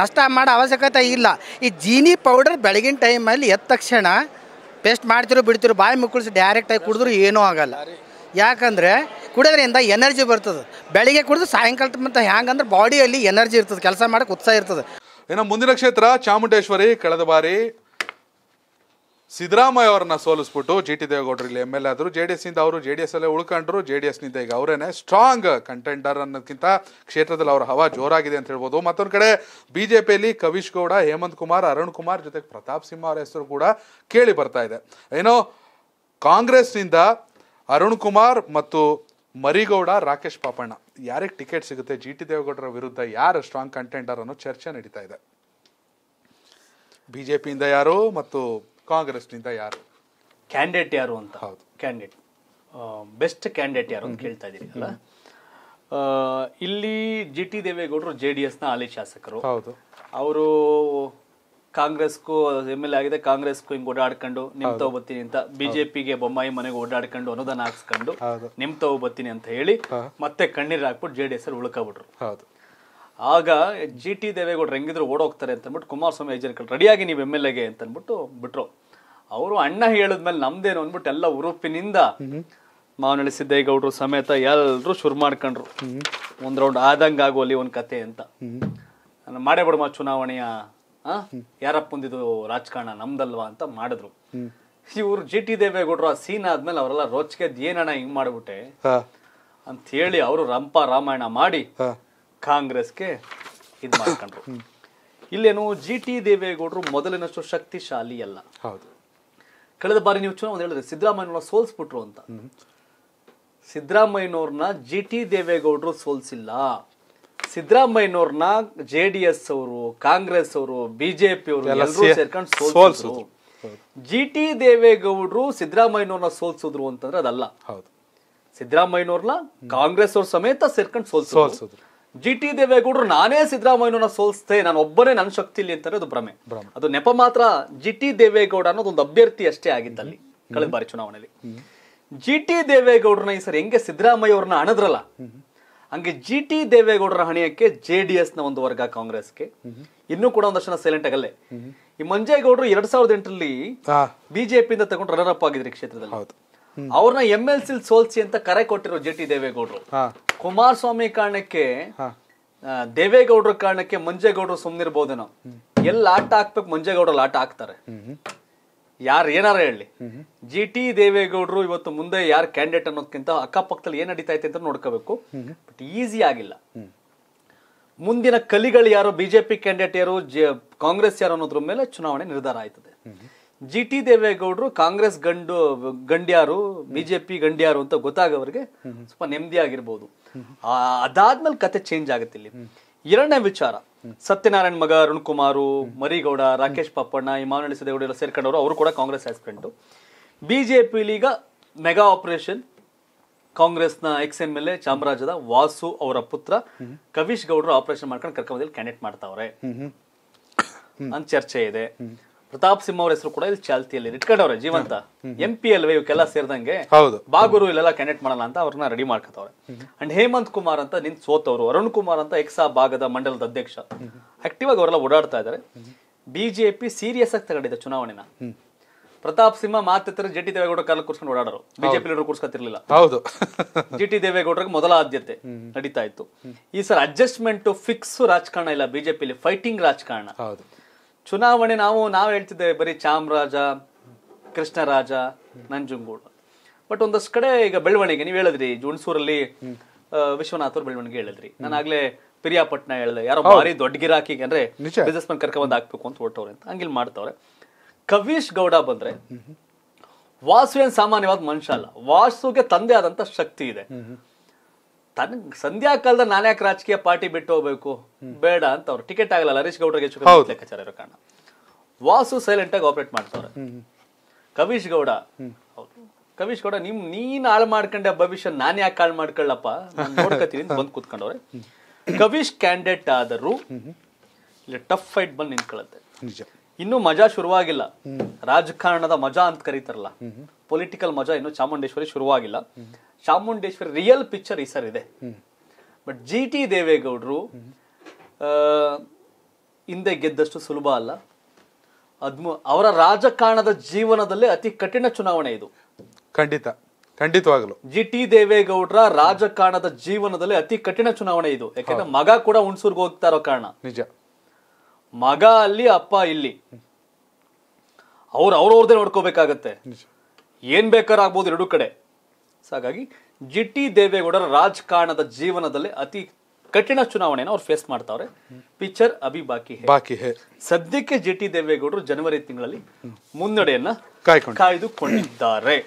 ನಷ್ಟ ಮಾಡೋ ಅವಶ್ಯಕತೆ ಇಲ್ಲ ಈ ಜೀನಿ ಪೌಡರ್ ಬೆಳಗಿನ ಟೈಮಲ್ಲಿ ಎದ್ದ ತಕ್ಷಣ ಪೇಸ್ಟ್ ಮಾಡ್ತಿರೋ ಬಿಡ್ತಿರೋ ಬಾಯಿ ಮುಕ್ಕಳಿಸಿ ಡೈರೆಕ್ಟಾಗಿ ಕುಡಿದ್ರೂ ಏನೂ ಆಗಲ್ಲ ಯಾಕಂದರೆ ಕುಡಿಯೋದ್ರಿಂದ ಎನರ್ಜಿ ಬರ್ತದೆ ಬೆಳಿಗ್ಗೆ ಕುಡಿದು ಸಾಯಂಕಾಲ ಮತ್ತು ಹ್ಯಾಂಗಂದ್ರೆ ಬಾಡಿಯಲ್ಲಿ ಎನರ್ಜಿ ಇರ್ತದೆ ಕೆಲಸ ಮಾಡೋಕ್ಕೆ ಉತ್ಸಾಹ ಇರ್ತದೆ ಇನ್ನು ಮುಂದಿನ ಕ್ಷೇತ್ರ ಚಾಮುಂಡೇಶ್ವರಿ ಕಳೆದ ಬಾರಿ ಸಿದ್ದರಾಮಯ್ಯ ಅವ್ರನ್ನ ಸೋಲಿಸ್ಬಿಟ್ಟು ಜಿ ಟಿ ದೇವೇಗೌಡರು ಇಲ್ಲಿ ಎಮ್ ಎಲ್ ಎ ಆದರು ಜೆ ಡಿ ಇಂದ ಅವರು ಜೆ ಡಿ ಎಸ್ ಅಲ್ಲೇ ಉಳ್ಕೊಂಡ್ರು ಜೆ ಡಿ ಎಸ್ನಿಂದ ಈಗ ಅವರೇನೆ ಸ್ಟ್ರಾಂಗ್ ಕಂಟೆಂಡರ್ ಅನ್ನೋದಕ್ಕಿಂತ ಕ್ಷೇತ್ರದಲ್ಲಿ ಅವರ ಹವಾ ಜೋರಾಗಿದೆ ಅಂತ ಹೇಳ್ಬೋದು ಮತ್ತೊಂದು ಕಡೆ ಬಿ ಜೆ ಪಿಯಲ್ಲಿ ಕವೀಶ್ ಗೌಡ ಹೇಮಂತ್ ಕುಮಾರ್ ಅರುಣ್ ಕುಮಾರ್ ಜೊತೆಗೆ ಪ್ರತಾಪ್ ಸಿಂಹ ಅವರ ಹೆಸರು ಕೂಡ ಕೇಳಿ ಬರ್ತಾ ಇದೆ ಏನೋ ಕಾಂಗ್ರೆಸ್ನಿಂದ ಅರುಣ್ ಕುಮಾರ್ ಮತ್ತು ಮರಿಗೌಡ ರಾಕೇಶ್ ಪಾಪಣ್ಣ ಯಾರಿಗೆ ಟಿಕೆಟ್ ಸಿಗುತ್ತೆ ಜಿ ಟಿ ದೇವೇಗೌಡರ ವಿರುದ್ಧ ಯಾರು ಸ್ಟ್ರಾಂಗ್ ಕಂಟೆಂಡರ್ ಅನ್ನೋ ಚರ್ಚೆ ನಡೀತಾ ಇದೆ ಬಿ ಜೆ ಪಿಯಿಂದ ಯಾರು ಮತ್ತು ಕಾಂಗ್ರೆಸ್ನಿಂದ ಯಾರು ಕ್ಯಾಂಡಿಡೇಟ್ ಯಾರು ಅಂತ ಹೌದು ಕ್ಯಾಂಡಿಡೇಟ್ ಬೆಸ್ಟ್ ಕ್ಯಾಂಡಿಡೇಟ್ ಯಾರು ಅಂತ ಕೇಳ್ತಾ ಇದ್ದೀರಿ ಅಲ್ಲ ಇಲ್ಲಿ ಜಿ ಟಿ ದೇವೇಗೌಡರು ಜೆ ಡಿ ಎಸ್ನ ಹಾಲಿ ಶಾಸಕರು ಹೌದು ಅವರು ಕಾಂಗ್ರೆಸ್ಗೂ ಎಮ್ ಎಲ್ ಎ ಆಗಿದೆ ಕಾಂಗ್ರೆಸ್ಗೂ ಹಿಂಗೆ ಓಡಾಡ್ಕೊಂಡು ನಿಮ್ತಾ ತಗೋಬತ್ತೀನಿ ಅಂತ ಬಿಜೆಪಿಗೆ ಬೊಮ್ಮಾಯಿ ಮನೆಗೆ ಓಡಾಡ್ಕೊಂಡು ಅನುದಾನ ಹಾಕ್ಸ್ಕೊಂಡು ನಿಮ್ತಾ ಹೋಗ್ಬತ್ತೀನಿ ಅಂತ ಹೇಳಿ ಮತ್ತೆ ಕಣ್ಣೀರ್ ಹಾಕ್ಬಿಟ್ಟು ಜೆ ಡಿ ಎಸ್ ಅಲ್ಲಿ ಉಳ್ಕೊಬಿಟ್ರು ಹೌದು ಆಗ ಜಿ ಟಿ ದೇವೇಗೌಡರು ಹೆಂಗಿದ್ರು ಓಡೋಗ್ತಾರೆ ಅಂತ ಕುಮಾರಸ್ವಾಮಿ ಏಜೆಂಟ್ ರೆಡಿಯಾಗಿ ನೀವು ಎಮ್ ಎಲ್ ಎಗೆ ಅಂತ ಬಿಟ್ರು ಅವರು ಅಣ್ಣ ಹೇಳಿದ್ಮೇಲೆ ನಮ್ದೇನು ಅಂದ್ಬಿಟ್ಟು ಎಲ್ಲ ಉರುಪಿನಿಂದ ಮಾವನಳ್ಳಿ ಸಿದ್ದೇಗೌಡರು ಸಮೇತ ಎಲ್ಲರೂ ಶುರು ಮಾಡ್ಕೊಂಡ್ರು ಒಂದು ರೌಂಡ್ ಆದಂಗೆ ಆಗೋಲಿ ಒಂದು ಕತೆ ಅಂತ ಮಾಡೇ ಚುನಾವಣೆಯ ಯಾರಪ್ಪ ಒಂದಿದು ರಾಜಕಾರಣ ನಮ್ದಲ್ವಾ ಅಂತ ಮಾಡಿದ್ರು ಇವ್ರು ಜಿ ಟಿ ದೇವೇಗೌಡರು ಆ ಸೀನ್ ಆದ್ಮೇಲೆ ಅವರೆಲ್ಲ ರೋಚಕೆದ್ ಏನಣ್ಣ ಹಿಂಗ್ ಮಾಡ್ಬಿಟ್ಟೆ ಅಂತ ಹೇಳಿ ಅವರು ರಂಪ ರಾಮಾಯಣ ಮಾಡಿ ಕಾಂಗ್ರೆಸ್ಗೆ ಇದು ಮಾಡ್ಕೊಂಡ್ರು ಇಲ್ಲೇನು ಜಿ ಟಿ ದೇವೇಗೌಡರು ಮೊದಲಿನಷ್ಟು ಶಕ್ತಿಶಾಲಿ ಅಲ್ಲ ಹೌದು ಕಳೆದ ಬಾರಿ ನೀವು ಚುನಾವಣೆ ಹೇಳಿದ್ರೆ ಸಿದ್ದರಾಮಯ್ಯ ಸೋಲ್ಸ್ಬಿಟ್ರು ಅಂತ ಸಿದ್ದರಾಮಯ್ಯನವ್ರನ್ನ ಜಿ ಟಿ ದೇವೇಗೌಡರು ಸೋಲ್ಸಿಲ್ಲ ಸಿದ್ದರಾಮಯ್ಯನವ್ರನ್ನ ಜೆ ಡಿ ಎಸ್ ಅವರು ಕಾಂಗ್ರೆಸ್ ಅವರು ಬಿಜೆಪಿ ಅವರು ಎಲ್ಲರೂ ಸೇರ್ಕೊಂಡು ಸೋಲ್ಸಿದ್ರು ಜಿ ಟಿ ದೇವೇಗೌಡರು ಸಿದ್ದರಾಮಯ್ಯನವ್ರನ್ನ ಸೋಲ್ಸಿದ್ರು ಅಂತಂದ್ರೆ ಅದಲ್ಲ ಹೌದು ಸಿದ್ದರಾಮಯ್ಯನವ್ರನ್ನ ಕಾಂಗ್ರೆಸ್ ಅವ್ರ ಸಮೇತ ಸೇರ್ಕೊಂಡು ಸೋಲ್ಸಿದ್ರು ಜಿ ಟಿ ದೇವೇಗೌಡರು ನಾನೇ ಸಿದ್ದರಾಮಯ್ಯನ ಸೋಲಿಸ್ತೆ ನಾನು ಒಬ್ಬನೇ ನನ್ನ ಶಕ್ತಿ ಇಲ್ಲಿ ಅಂತಾರೆ ಅದು ಭ್ರಮೆ ಅದು ನೆಪ ಮಾತ್ರ ಜಿ ಟಿ ದೇವೇಗೌಡ ಒಂದು ಅಭ್ಯರ್ಥಿ ಅಷ್ಟೇ ಆಗಿದ್ದಲ್ಲಿ ಕಳೆದ ಬಾರಿ ಚುನಾವಣೆಯಲ್ಲಿ ಜಿ ಟಿ ದೇವೇಗೌಡರನ್ನ ಈ ಸರಿ ಹೆಂಗೆ ಸಿದ್ದರಾಮಯ್ಯ ಅವ್ರನ್ನ ಅಣದ್ರಲ್ಲ ಹಂಗೆ ಜಿ ಟಿ ದೇವೇಗೌಡರ ಹಣೆಯಕ್ಕೆ ಜೆ ಡಿ ಎಸ್ ನ ಒಂದು ವರ್ಗ ಕಾಂಗ್ರೆಸ್ಗೆ ಇನ್ನೂ ಕೂಡ ಒಂದಷ್ಟು ಸೈಲೆಂಟ್ ಆಗಲ್ಲೇ ಈ ಮಂಜೇಗೌಡರು ಎರಡ್ ಸಾವಿರದ ಎಂಟರಲ್ಲಿ ಬಿಜೆಪಿಯಿಂದ ತಗೊಂಡು ರನ್ನರ್ ಅಪ್ ಆಗಿದ್ರಿ ಕ್ಷೇತ್ರದಲ್ಲಿ ಅವ್ರನ್ನ ಎಂ ಎಲ್ ಸಿ ಸೋಲ್ಸಿ ಅಂತ ಕರೆ ಕೊಟ್ಟಿರೋ ಜಿ ಟಿ ದೇವೇಗೌಡರು ಕುಮಾರಸ್ವಾಮಿ ಕಾರಣಕ್ಕೆ ದೇವೇಗೌಡರ ಕಾರಣಕ್ಕೆ ಮಂಜೇಗೌಡರು ಸುಮ್ಮನಿರ್ಬೋದೇನೋ ಎಲ್ಲ ಆಟ ಹಾಕ್ಬೇಕು ಮಂಜೇಗೌಡರಲ್ಲಿ ಆಟ ಹಾಕ್ತಾರೆ ಯಾರು ಏನಾರ ಹೇಳಿ ಜಿ ಟಿ ದೇವೇಗೌಡರು ಇವತ್ತು ಮುಂದೆ ಯಾರು ಕ್ಯಾಂಡಿಡೇಟ್ ಅನ್ನೋದಕ್ಕಿಂತ ಅಕ್ಕಪಕ್ಕದಲ್ಲಿ ಏನ್ ನಡೀತಾ ಐತೆ ಅಂತ ನೋಡ್ಕೋಬೇಕು ಬಟ್ ಈಸಿ ಆಗಿಲ್ಲ ಮುಂದಿನ ಕಲಿಗಳು ಯಾರು ಬಿಜೆಪಿ ಕ್ಯಾಂಡಿಡೇಟ್ ಯಾರು ಕಾಂಗ್ರೆಸ್ ಯಾರು ಅನ್ನೋದ್ರ ಮೇಲೆ ಚುನಾವಣೆ ನಿರ್ಧಾರ ಆಯ್ತದೆ ಜಿ ಟಿ ದೇವೇಗೌಡರು ಕಾಂಗ್ರೆಸ್ ಗಂಡು ಗಂಡ್ಯಾರು ಬಿಜೆಪಿ ಗಂಡ್ಯಾರು ಅಂತ ಗೊತ್ತಾಗೋವ್ರಿಗೆ ಸ್ವಲ್ಪ ನೆಮ್ಮದಿ ಆಗಿರ್ಬೋದು ಅದಾದ್ಮೇಲೆ ಕತೆ ಚೇಂಜ್ ಆಗುತ್ತೆ ಇಲ್ಲಿ ಎರಡನೇ ವಿಚಾರ ಸತ್ಯನಾರಾಯಣ ಮಗ ಅರುಣ್ ಕುಮಾರು ಮರಿಗೌಡ ರಾಕೇಶ್ ಪಪ್ಪಣ್ಣ ಈ ಸದೇಗೌಡ ಎಲ್ಲ ಸೇರ್ಕೊಂಡವರು ಅವರು ಕೂಡ ಕಾಂಗ್ರೆಸ್ ಆಸ್ಪಿರೆಂಟು ಬಿಜೆಪಿ ಈಗ ಮೆಗಾ ಆಪರೇಷನ್ ಕಾಂಗ್ರೆಸ್ನ ಎಕ್ಸ್ ಎಂ ಎಲ್ ಎ ಚಾಮರಾಜದ ವಾಸು ಅವರ ಪುತ್ರ ಕವೀಶ್ ಗೌಡ್ರು ಆಪರೇಷನ್ ಮಾಡ್ಕೊಂಡು ಕರ್ಕೊಂಡ್ ಕ್ಯಾಂಡಿಡೇಟ್ ಮಾಡ್ತಾವ್ರೆ ಅಂತ ಚರ್ಚೆ ಇದೆ ಪ್ರತಾಪ್ ಸಿಂಹ ಅವರ ಹೆಸರು ಕೂಡ ಇಲ್ಲಿ ಚಾಲ್ತಿಯಲ್ಲಿ ಇಟ್ಕೊಂಡವ್ರೆ ಜೀವಂತ ಎಂ ಪಿ ಅಲ್ವೇ ಇವಕ್ಕೆಲ್ಲ ಸೇರಿದಂಗೆ ಬಾಗುರು ಇಲ್ಲೆಲ್ಲ ಕ್ಯಾಂಡಿಡೇಟ್ ಮಾಡಲ್ಲ ಅಂತ ಅವ್ರನ್ನ ರೆಡಿ ಮಾಡ್ಕೋತಾವ್ರೆ ಅಂಡ್ ಹೇಮಂತ್ ಕುಮಾರ್ ಅಂತ ನಿಂತ್ ಸೋತವ್ರು ಅರುಣ್ ಕುಮಾರ್ ಅಂತ ಎಕ್ಸಾ ಭಾಗದ ಮಂಡಲದ ಅಧ್ಯಕ್ಷ ಆಕ್ಟಿವ್ ಆಗಿ ಅವರೆಲ್ಲ ಓಡಾಡ್ತಾ ಇದಾರೆ ಬಿಜೆಪಿ ಸೀರಿಯಸ್ ಆಗಿ ತಗೊಂಡಿದೆ ಚುನಾವಣೆನ ಪ್ರತಾಪ್ ಸಿಂಹ ಮಾತಿತರ ಜಿ ಟಿ ದೇವೇಗೌಡ ಕಾಲ ಕೂರ್ಸ್ಕೊಂಡು ಓಡಾಡರು ಬಿಜೆಪಿ ಲೀಡರ್ ಕೂರ್ಸ್ಕೊತಿರ್ಲಿಲ್ಲ ಹೌದು ಜಿ ಟಿ ದೇವೇಗೌಡರಿಗೆ ಮೊದಲ ಆದ್ಯತೆ ನಡೀತಾ ಇತ್ತು ಈ ಸರ್ ಅಡ್ಜಸ್ಟ್ಮೆಂಟ್ ಫಿಕ್ಸ್ ರಾಜಕಾರಣ ಇಲ್ಲ ಬಿಜೆಪಿಲಿ ಫೈಟಿಂಗ್ ರಾಜಕಾರಣ ಹೌದು ಚುನಾವಣೆ ನಾವು ನಾವು ಹೇಳ್ತಿದ್ದೇವೆ ಬರೀ ಚಾಮರಾಜ ಕೃಷ್ಣರಾಜ ನಂಜುಂಗೂಡು ಬಟ್ ಒಂದಷ್ಟು ಕಡೆ ಈಗ ಬೆಳವಣಿಗೆ ನೀವು ಹೇಳಿದ್ರಿ ಜುಣಸೂರಲ್ಲಿ ವಿಶ್ವನಾಥ್ ಬೆಳವಣಿಗೆ ಹೇಳಿದ್ರಿ ನಾನು ಆಗ್ಲೇ ಪಿರಿಯಾಪಟ್ನ ಹೇಳಿದೆ ಯಾರೋ ಬಾರಿ ದೊಡ್ಡ ಗಿರಾಕಿ ಅಂದ್ರೆ ಬಿಸ್ನೆಸ್ ಮನ್ ಕರ್ಕೊಂಡ್ ಹಾಕ್ಬೇಕು ಅಂತ ಹೊರಟವ್ರೆ ಅಂತ ಹಂಗಿಲ್ ಮಾಡ್ತವ್ರೆ ಕವೀಶ್ ಗೌಡ ಬಂದ್ರೆ ವಾಸು ಏನ್ ಸಾಮಾನ್ಯವಾದ ಮನುಷ್ಯ ಅಲ್ಲ ವಾಸುಗೆ ತಂದೆ ಆದಂತ ಶಕ್ತಿ ಇದೆ ತನ್ ಸಂಧ್ಯಾ ಕಾಲದ ನಾನು ರಾಜಕೀಯ ಪಾರ್ಟಿ ಬಿಟ್ಟು ಹೋಗ್ಬೇಕು ಬೇಡ ಅಂತ ಅವ್ರು ಟಿಕೆಟ್ ಆಗಲ್ಲ ಹರೀಶ್ ಗೌಡರಿಗೆ ಲೆಕ್ಕಾಚಾರ ಇರೋ ಕಾರಣ ವಾಸು ಸೈಲೆಂಟ್ ಆಗಿ ಆಪರೇಟ್ ಮಾಡ್ತಾರೆ ಕವೀಶ್ ಗೌಡ ಕವೀಶ್ ಗೌಡ ನಿಮ್ ನೀನ್ ಹಾಳು ಮಾಡ್ಕೊಂಡೆ ಭವಿಷ್ಯ ನಾನ್ ಯಾಕೆ ಹಾಳು ಮಾಡ್ಕೊಳ್ಳಪ್ಪ ನೋಡ್ಕತೀನಿ ಬಂದು ಕೂತ್ಕೊಂಡವ್ರೆ ಕವೀಶ್ ಕ್ಯಾಂಡಿಡೇಟ್ ಆದರೂ ಇಲ್ಲಿ ಟಫ್ ಫೈಟ್ ಬಂದು ನಿಂತ್ಕೊಳ್ಳುತ್ತೆ ಇನ್ನೂ ಮಜಾ ಶುರುವಾಗಿಲ್ಲ ರಾಜಕಾರಣದ ಮಜಾ ಅಂತ ಕರೀತಾರಲ್ಲ ಪೊಲಿಟಿಕಲ್ ಮಜಾ ಇನ್ನು ಚಾಮುಂಡೇಶ್ವರಿ ಶುರುವಾಗಿಲ್ಲ ಚಾಮುಂಡೇಶ್ವರಿ ರಿಯಲ್ ಪಿಕ್ಚರ್ ಈ ಸರ್ ಇದೆ ಬಟ್ ಜಿ ಟಿ ದೇವೇಗೌಡರು ಹಿಂದೆ ಗೆದ್ದಷ್ಟು ಸುಲಭ ಅಲ್ಲ ಅದ್ಮು ಅವರ ರಾಜಕಾರಣದ ಜೀವನದಲ್ಲೇ ಅತಿ ಕಠಿಣ ಚುನಾವಣೆ ಇದು ಖಂಡಿತ ಖಂಡಿತವಾಗಲು ಜಿ ಟಿ ದೇವೇಗೌಡರ ರಾಜಕಾರಣದ ಜೀವನದಲ್ಲಿ ಅತಿ ಕಠಿಣ ಚುನಾವಣೆ ಇದು ಯಾಕಂದ್ರೆ ಮಗ ಕೂಡ ಹುಣ್ಸೂರ್ಗೆ ಹೋಗ್ತಾ ಇರೋ ಕಾರಣ ನಿಜ ಮಗ ಅಲ್ಲಿ ಅಪ್ಪ ಇಲ್ಲಿ ಅವ್ರು ಅವ್ರವ್ರದೇ ನೋಡ್ಕೋಬೇಕಾಗತ್ತೆ ಏನ್ ಬೇಕಾದ್ರೂ ಆಗ್ಬೋದು ಎರಡೂ ಕಡೆ ಸೊ ಹಾಗಾಗಿ ಜಿ ಟಿ ದೇವೇಗೌಡರ ರಾಜಕಾರಣದ ಜೀವನದಲ್ಲಿ ಅತಿ ಕಠಿಣ ಚುನಾವಣೆಯನ್ನು ಅವ್ರು ಫೇಸ್ ಮಾಡ್ತಾವ್ರೆ ಪಿಕ್ಚರ್ ಅಭಿ ಬಾಕಿ ಬಾಕಿ ಸದ್ಯಕ್ಕೆ ಜಿ ಟಿ ದೇವೇಗೌಡರು ಜನವರಿ ತಿಂಗಳಲ್ಲಿ ಮುನ್ನಡೆಯನ್ನ ಕಾಯ್ದುಕೊಂಡಿದ್ದಾರೆ